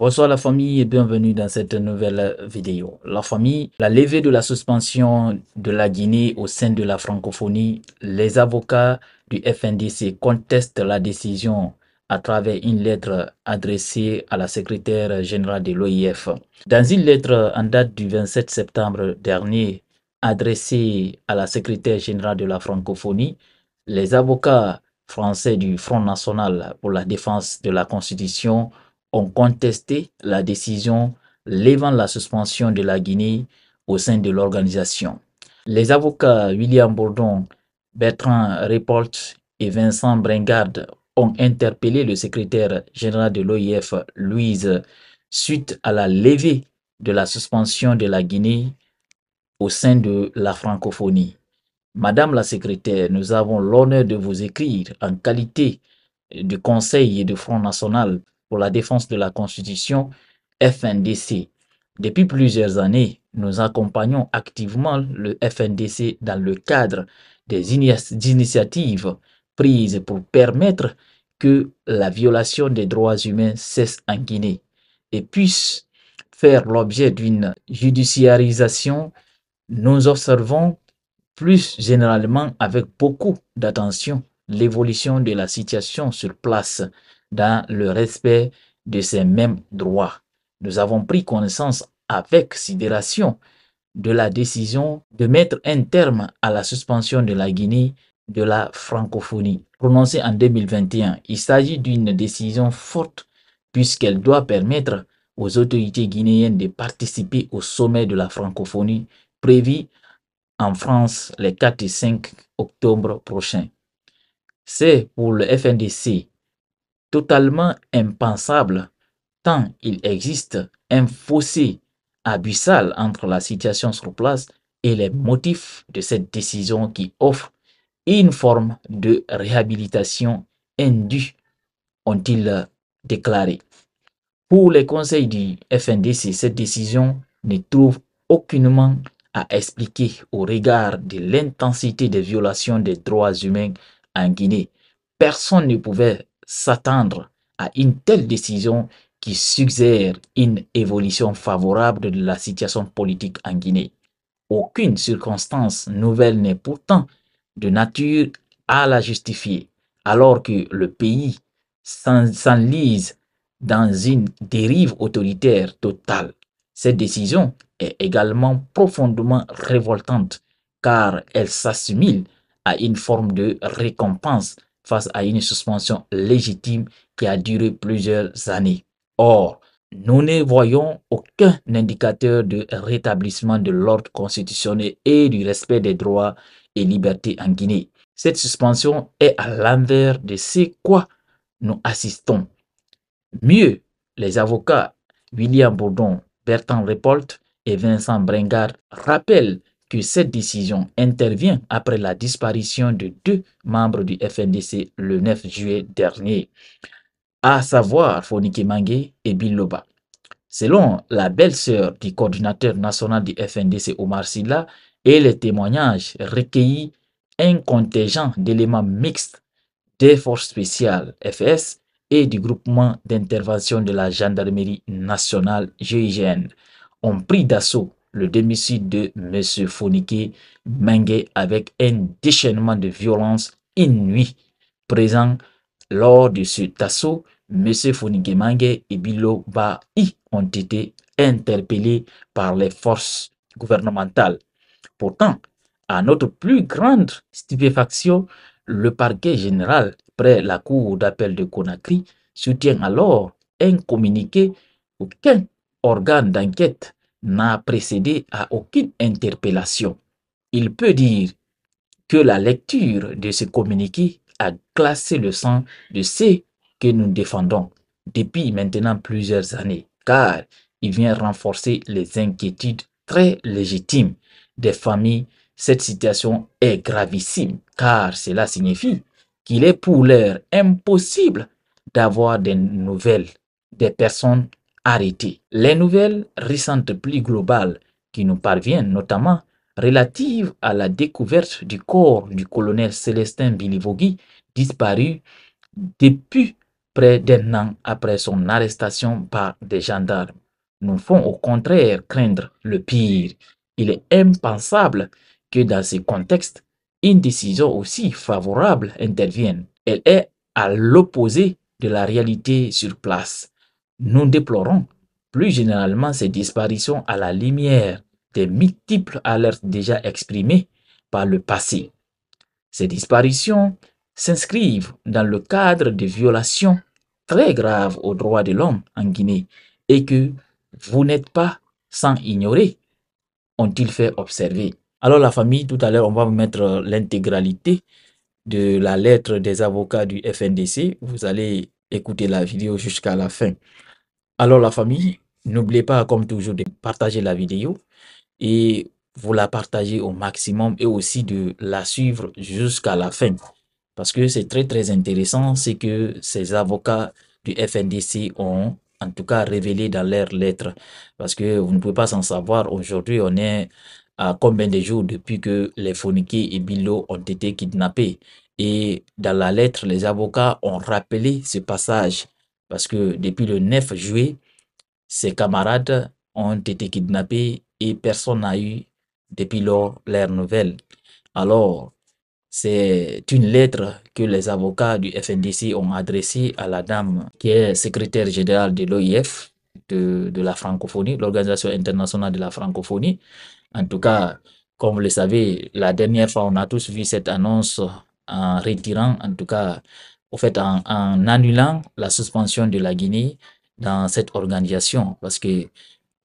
Bonsoir la famille et bienvenue dans cette nouvelle vidéo. La famille, la levée de la suspension de la Guinée au sein de la francophonie, les avocats du FNDC contestent la décision à travers une lettre adressée à la secrétaire générale de l'OIF. Dans une lettre en date du 27 septembre dernier, adressée à la secrétaire générale de la francophonie, les avocats français du Front national pour la défense de la Constitution ont contesté la décision levant la suspension de la Guinée au sein de l'organisation. Les avocats William Bourdon, Bertrand report et Vincent Bringard ont interpellé le secrétaire général de l'OIF, Louise, suite à la levée de la suspension de la Guinée au sein de la francophonie. Madame la secrétaire, nous avons l'honneur de vous écrire en qualité de conseil et de Front National pour la défense de la Constitution, FNDC. Depuis plusieurs années, nous accompagnons activement le FNDC dans le cadre des initiatives prises pour permettre que la violation des droits humains cesse en Guinée et puisse faire l'objet d'une judiciarisation. Nous observons plus généralement avec beaucoup d'attention l'évolution de la situation sur place dans le respect de ces mêmes droits. Nous avons pris connaissance avec sidération de la décision de mettre un terme à la suspension de la Guinée de la francophonie. Prononcée en 2021, il s'agit d'une décision forte puisqu'elle doit permettre aux autorités guinéennes de participer au sommet de la francophonie prévu en France les 4 et 5 octobre prochains. C'est pour le FNDC totalement impensable tant il existe un fossé abyssal entre la situation sur place et les motifs de cette décision qui offre une forme de réhabilitation indue, ont-ils déclaré. Pour les conseils du FNDC, cette décision ne trouve aucunement à expliquer au regard de l'intensité des violations des droits humains en Guinée. Personne ne pouvait s'attendre à une telle décision qui suggère une évolution favorable de la situation politique en Guinée. Aucune circonstance nouvelle n'est pourtant de nature à la justifier, alors que le pays s'enlise dans une dérive autoritaire totale. Cette décision est également profondément révoltante car elle s'assimile à une forme de récompense face à une suspension légitime qui a duré plusieurs années. Or, nous ne voyons aucun indicateur de rétablissement de l'ordre constitutionnel et du respect des droits et libertés en Guinée. Cette suspension est à l'envers de ce quoi nous assistons. Mieux, les avocats William Bourdon, Bertrand Repolte et Vincent Brengard rappellent que cette décision intervient après la disparition de deux membres du FNDC le 9 juillet dernier, à savoir Fonike Mange et Loba. Selon la belle-sœur du coordinateur national du FNDC Omar Silla et les témoignages recueillis, un contingent d'éléments mixtes des forces spéciales FS et du groupement d'intervention de la gendarmerie nationale GIGN ont pris d'assaut le domicile de M. Fonike Mange avec un déchaînement de violence inouï. Présent lors de ce tasseau, M. Fonike Mange et Bilo I ont été interpellés par les forces gouvernementales. Pourtant, à notre plus grande stupéfaction, le parquet général près la cour d'appel de Conakry soutient alors un communiqué aucun organe d'enquête n'a précédé à aucune interpellation. Il peut dire que la lecture de ce communiqué a classé le sang de ceux que nous défendons depuis maintenant plusieurs années, car il vient renforcer les inquiétudes très légitimes des familles. Cette situation est gravissime, car cela signifie qu'il est pour l'heure impossible d'avoir des nouvelles des personnes les nouvelles récentes plus globales qui nous parviennent, notamment relatives à la découverte du corps du colonel Célestin Bilivogui, disparu depuis près d'un an après son arrestation par des gendarmes, nous font au contraire craindre le pire. Il est impensable que dans ce contexte, une décision aussi favorable intervienne. Elle est à l'opposé de la réalité sur place. Nous déplorons plus généralement ces disparitions à la lumière des multiples alertes déjà exprimées par le passé. Ces disparitions s'inscrivent dans le cadre des violations très graves aux droits de l'homme en Guinée et que vous n'êtes pas sans ignorer, ont-ils fait observer. Alors la famille, tout à l'heure, on va vous mettre euh, l'intégralité de la lettre des avocats du FNDC. Vous allez écouter la vidéo jusqu'à la fin. Alors la famille, n'oubliez pas comme toujours de partager la vidéo et vous la partagez au maximum et aussi de la suivre jusqu'à la fin. Parce que c'est très très intéressant ce que ces avocats du FNDC ont en tout cas révélé dans leur lettre Parce que vous ne pouvez pas s'en savoir. Aujourd'hui, on est à combien de jours depuis que les Foniki et Bilo ont été kidnappés. Et dans la lettre, les avocats ont rappelé ce passage parce que depuis le 9 juillet, ses camarades ont été kidnappés et personne n'a eu depuis lors leurs nouvelles. Alors, c'est une lettre que les avocats du FNDC ont adressée à la dame qui est secrétaire générale de l'OIF, de, de, la francophonie, l'Organisation internationale de la francophonie. En tout cas, comme vous le savez, la dernière fois, on a tous vu cette annonce en retirant, en tout cas, en fait, en, annulant la suspension de la Guinée dans cette organisation, parce que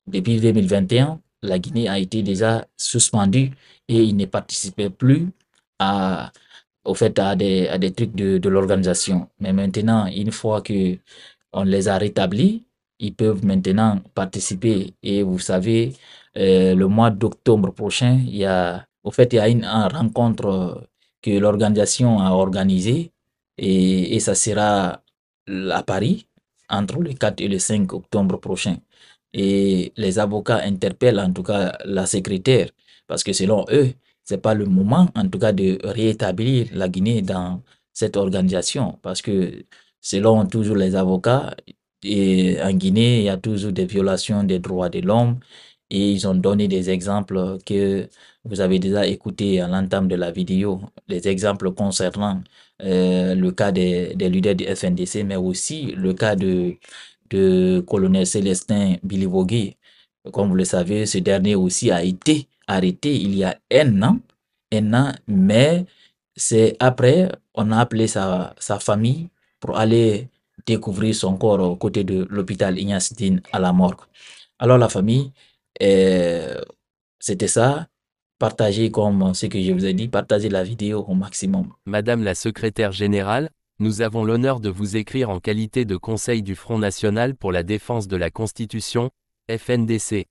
depuis 2021, la Guinée a été déjà suspendue et il ne participait plus à, au fait, à des, à trucs de, l'organisation. Mais maintenant, une fois que on les a rétablis, ils peuvent maintenant participer. Et vous savez, euh, le mois d'octobre prochain, il y a, au fait, il y a une rencontre que l'organisation a organisée et, ça sera à Paris entre le 4 et le 5 octobre prochain. Et les avocats interpellent en tout cas la secrétaire parce que selon eux, c'est pas le moment en tout cas de rétablir la Guinée dans cette organisation parce que selon toujours les avocats en Guinée, il y a toujours des violations des droits de l'homme et ils ont donné des exemples que vous avez déjà écoutés à l'entame de la vidéo des exemples concernant euh, le cas des, des, leaders du FNDC, mais aussi le cas de, colonel Célestin Billy Bilivogui. Comme vous le savez, ce dernier aussi a été arrêté il y a un an, un an, mais c'est après, on a appelé sa, famille pour aller découvrir son corps aux côté de l'hôpital Ignacidine à la morgue. Alors la famille, euh, c'était ça, Partagez comme ce que je vous ai dit, partagez la vidéo au maximum. Madame la secrétaire générale, nous avons l'honneur de vous écrire en qualité de conseil du Front National pour la défense de la Constitution, FNDC.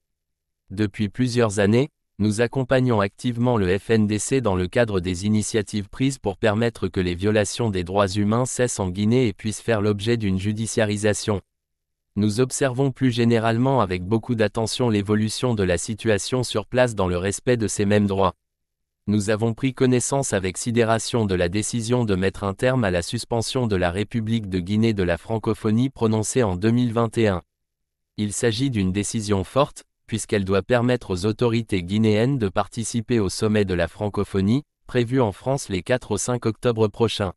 Depuis plusieurs années, nous accompagnons activement le FNDC dans le cadre des initiatives prises pour permettre que les violations des droits humains cessent en Guinée et puissent faire l'objet d'une judiciarisation. Nous observons plus généralement avec beaucoup d'attention l'évolution de la situation sur place dans le respect de ces mêmes droits. Nous avons pris connaissance avec sidération de la décision de mettre un terme à la suspension de la République de Guinée de la francophonie prononcée en 2021. Il s'agit d'une décision forte, puisqu'elle doit permettre aux autorités guinéennes de participer au sommet de la francophonie, prévu en France les 4 au 5 octobre prochain.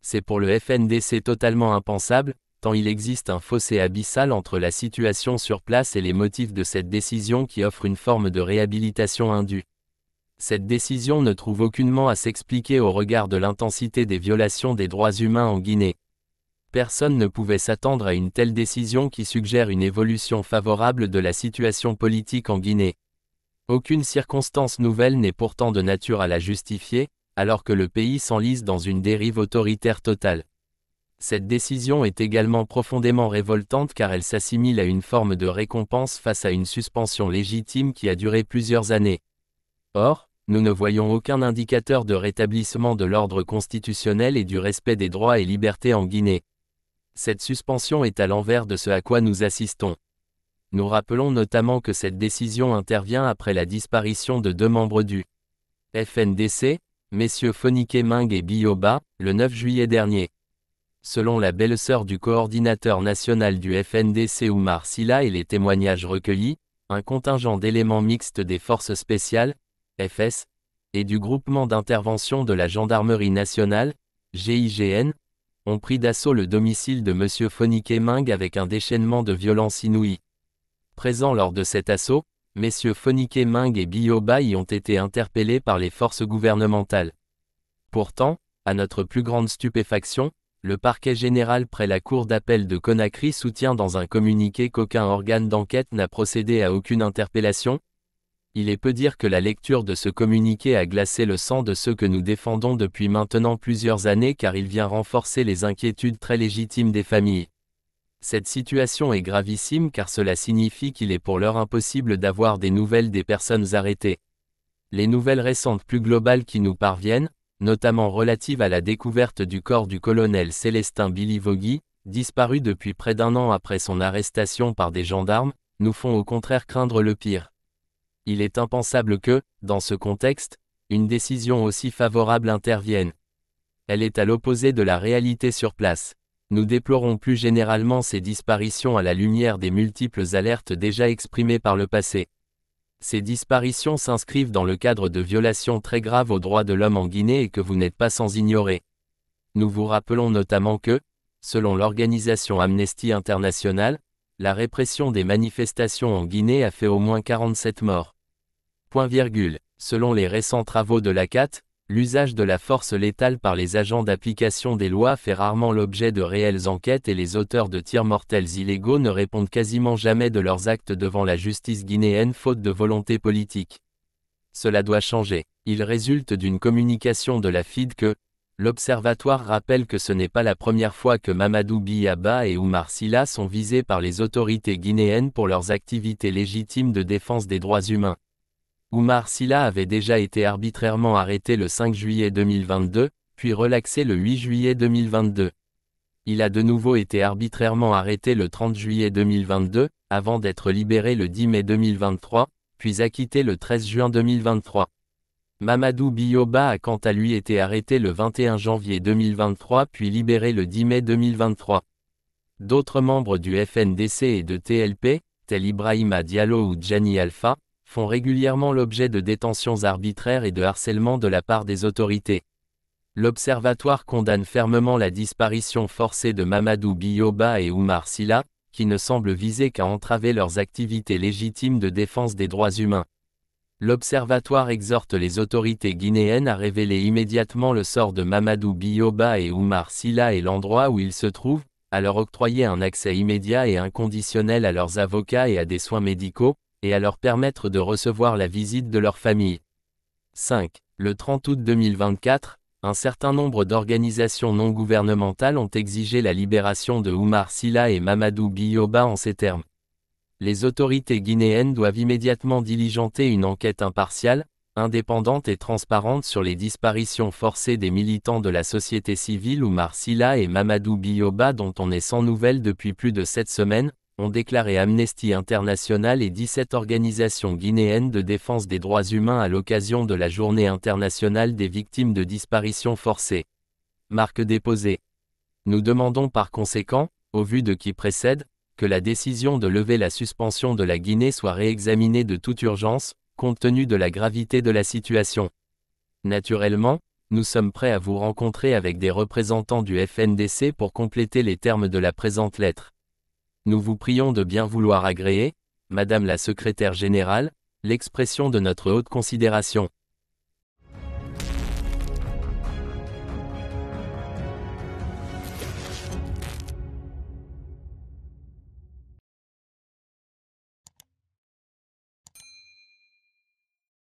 C'est pour le FNDC totalement impensable, tant il existe un fossé abyssal entre la situation sur place et les motifs de cette décision qui offre une forme de réhabilitation indue. Cette décision ne trouve aucunement à s'expliquer au regard de l'intensité des violations des droits humains en Guinée. Personne ne pouvait s'attendre à une telle décision qui suggère une évolution favorable de la situation politique en Guinée. Aucune circonstance nouvelle n'est pourtant de nature à la justifier, alors que le pays s'enlise dans une dérive autoritaire totale. Cette décision est également profondément révoltante car elle s'assimile à une forme de récompense face à une suspension légitime qui a duré plusieurs années. Or, nous ne voyons aucun indicateur de rétablissement de l'ordre constitutionnel et du respect des droits et libertés en Guinée. Cette suspension est à l'envers de ce à quoi nous assistons. Nous rappelons notamment que cette décision intervient après la disparition de deux membres du FNDC, messieurs Fonike Ming et Bioba, le 9 juillet dernier. Selon la belle-sœur du coordinateur national du FNDC Oumar Silla et les témoignages recueillis, un contingent d'éléments mixtes des forces spéciales, FS, et du groupement d'intervention de la gendarmerie nationale, GIGN, ont pris d'assaut le domicile de M. Fonique Ming avec un déchaînement de violence inouïe. Présents lors de cet assaut, M. Fonique Ming et Bioba y ont été interpellés par les forces gouvernementales. Pourtant, à notre plus grande stupéfaction, le parquet général près la cour d'appel de Conakry soutient dans un communiqué qu'aucun organe d'enquête n'a procédé à aucune interpellation. Il est peu dire que la lecture de ce communiqué a glacé le sang de ceux que nous défendons depuis maintenant plusieurs années car il vient renforcer les inquiétudes très légitimes des familles. Cette situation est gravissime car cela signifie qu'il est pour l'heure impossible d'avoir des nouvelles des personnes arrêtées. Les nouvelles récentes plus globales qui nous parviennent, notamment relative à la découverte du corps du colonel Célestin Bilivogui, disparu depuis près d'un an après son arrestation par des gendarmes, nous font au contraire craindre le pire. Il est impensable que, dans ce contexte, une décision aussi favorable intervienne. Elle est à l'opposé de la réalité sur place. Nous déplorons plus généralement ces disparitions à la lumière des multiples alertes déjà exprimées par le passé. Ces disparitions s'inscrivent dans le cadre de violations très graves aux droits de l'homme en Guinée et que vous n'êtes pas sans ignorer. Nous vous rappelons notamment que, selon l'organisation Amnesty International, la répression des manifestations en Guinée a fait au moins 47 morts. Point virgule. Selon les récents travaux de la l'usage de la force létale par les agents d'application des lois fait rarement l'objet de réelles enquêtes et les auteurs de tirs mortels illégaux ne répondent quasiment jamais de leurs actes devant la justice guinéenne faute de volonté politique. Cela doit changer. Il résulte d'une communication de la FID que, L'Observatoire rappelle que ce n'est pas la première fois que Mamadou Biaba et Oumar Silla sont visés par les autorités guinéennes pour leurs activités légitimes de défense des droits humains. Oumar Silla avait déjà été arbitrairement arrêté le 5 juillet 2022, puis relaxé le 8 juillet 2022. Il a de nouveau été arbitrairement arrêté le 30 juillet 2022, avant d'être libéré le 10 mai 2023, puis acquitté le 13 juin 2023. Mamadou Bioba a quant à lui été arrêté le 21 janvier 2023 puis libéré le 10 mai 2023. D'autres membres du FNDC et de TLP, tels Ibrahima Diallo ou Djani Alpha, font régulièrement l'objet de détentions arbitraires et de harcèlement de la part des autorités. L'Observatoire condamne fermement la disparition forcée de Mamadou Bioba et Oumar Silla, qui ne semblent viser qu'à entraver leurs activités légitimes de défense des droits humains. L'Observatoire exhorte les autorités guinéennes à révéler immédiatement le sort de Mamadou Bioba et Oumar Silla et l'endroit où ils se trouvent, à leur octroyer un accès immédiat et inconditionnel à leurs avocats et à des soins médicaux, et à leur permettre de recevoir la visite de leur famille. 5. Le 30 août 2024, un certain nombre d'organisations non gouvernementales ont exigé la libération de Oumar Silla et Mamadou Bioba en ces termes. Les autorités guinéennes doivent immédiatement diligenter une enquête impartiale, indépendante et transparente sur les disparitions forcées des militants de la société civile Oumar Silla et Mamadou Bioba dont on est sans nouvelles depuis plus de sept semaines, ont déclaré Amnesty International et 17 organisations guinéennes de défense des droits humains à l'occasion de la Journée internationale des victimes de disparitions forcées. Marque déposée. Nous demandons par conséquent, au vu de qui précède, que la décision de lever la suspension de la Guinée soit réexaminée de toute urgence, compte tenu de la gravité de la situation. Naturellement, nous sommes prêts à vous rencontrer avec des représentants du FNDC pour compléter les termes de la présente lettre. Nous vous prions de bien vouloir agréer, Madame la Secrétaire Générale, l'expression de notre haute considération,